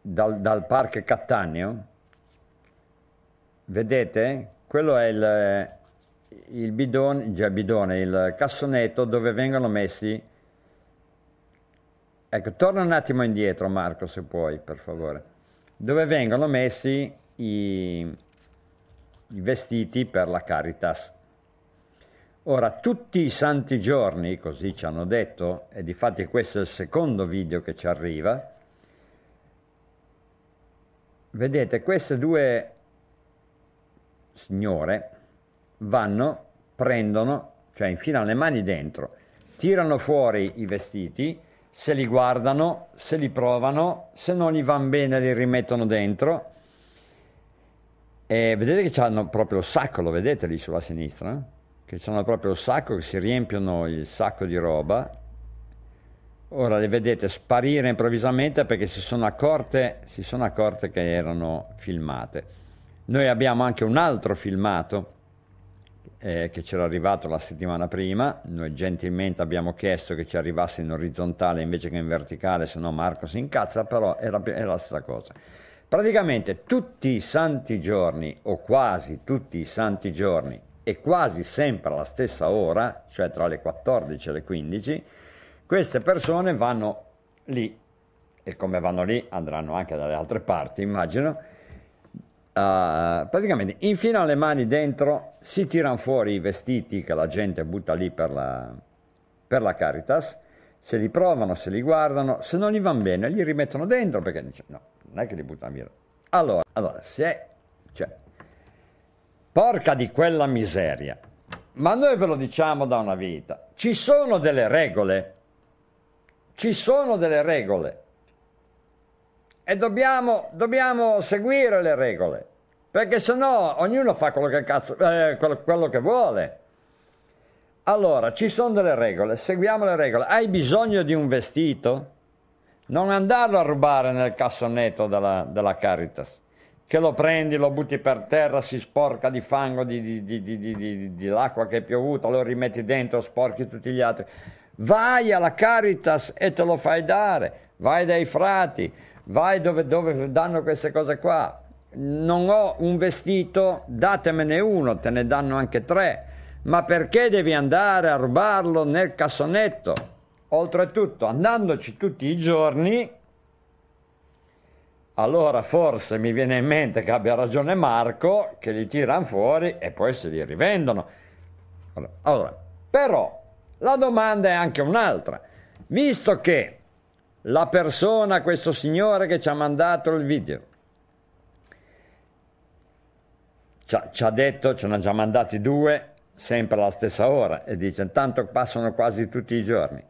dal, dal parco Cattaneo, vedete, quello è il, eh, il bidone, già cioè bidone, il cassonetto dove vengono messi. Ecco, torna un attimo indietro Marco se puoi, per favore. Dove vengono messi i, i vestiti per la Caritas. Ora, tutti i santi giorni, così ci hanno detto, e di fatti questo è il secondo video che ci arriva, Vedete, queste due signore vanno, prendono, cioè infilano le mani dentro, tirano fuori i vestiti, se li guardano, se li provano, se non gli vanno bene li rimettono dentro. E vedete che hanno proprio il sacco, lo vedete lì sulla sinistra? Che hanno proprio il sacco, che si riempiono il sacco di roba Ora le vedete sparire improvvisamente perché si sono accorte, si sono accorte che erano filmate. Noi abbiamo anche un altro filmato eh, che c'era arrivato la settimana prima, noi gentilmente abbiamo chiesto che ci arrivasse in orizzontale invece che in verticale, se no Marco si incazza, però era, era la stessa cosa. Praticamente tutti i santi giorni, o quasi tutti i santi giorni, e quasi sempre alla stessa ora, cioè tra le 14 e le 15, queste persone vanno lì e come vanno lì andranno anche dalle altre parti, immagino. Uh, praticamente infilano le mani dentro, si tirano fuori i vestiti che la gente butta lì per la, per la Caritas, se li provano, se li guardano, se non gli vanno bene li rimettono dentro perché dice, no, non è che li buttano via. Allora, allora se... Cioè, porca di quella miseria, ma noi ve lo diciamo da una vita, ci sono delle regole ci sono delle regole e dobbiamo, dobbiamo seguire le regole, perché se no ognuno fa quello che, cazzo, eh, quello, quello che vuole. Allora, ci sono delle regole, seguiamo le regole. Hai bisogno di un vestito? Non andarlo a rubare nel cassonetto della, della Caritas, che lo prendi, lo butti per terra, si sporca di fango, di, di, di, di l'acqua che è piovuta, lo rimetti dentro, sporchi tutti gli altri vai alla Caritas e te lo fai dare, vai dai frati, vai dove, dove danno queste cose qua. Non ho un vestito, datemene uno, te ne danno anche tre. Ma perché devi andare a rubarlo nel cassonetto? Oltretutto, andandoci tutti i giorni, allora forse mi viene in mente che abbia ragione Marco, che li tirano fuori e poi se li rivendono. Allora, però, la domanda è anche un'altra. Visto che la persona, questo signore che ci ha mandato il video, ci ha, ci ha detto, ce ne ha già mandati due, sempre alla stessa ora, e dice intanto passano quasi tutti i giorni.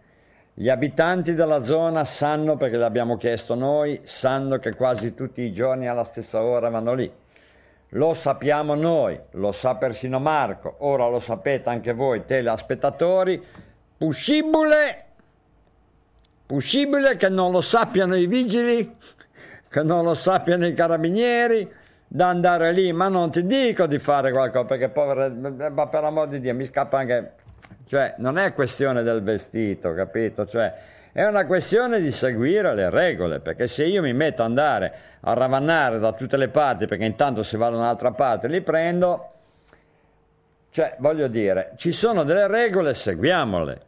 Gli abitanti della zona sanno, perché l'abbiamo chiesto noi, sanno che quasi tutti i giorni alla stessa ora vanno lì lo sappiamo noi, lo sa persino Marco, ora lo sapete anche voi telespettatori. Possibile, possibile che non lo sappiano i vigili, che non lo sappiano i carabinieri, da andare lì, ma non ti dico di fare qualcosa, perché povero, ma per amor di Dio mi scappa anche cioè, non è questione del vestito, capito? Cioè, è una questione di seguire le regole, perché se io mi metto ad andare a ravannare da tutte le parti, perché intanto se vado da un'altra parte li prendo, cioè, voglio dire, ci sono delle regole, seguiamole.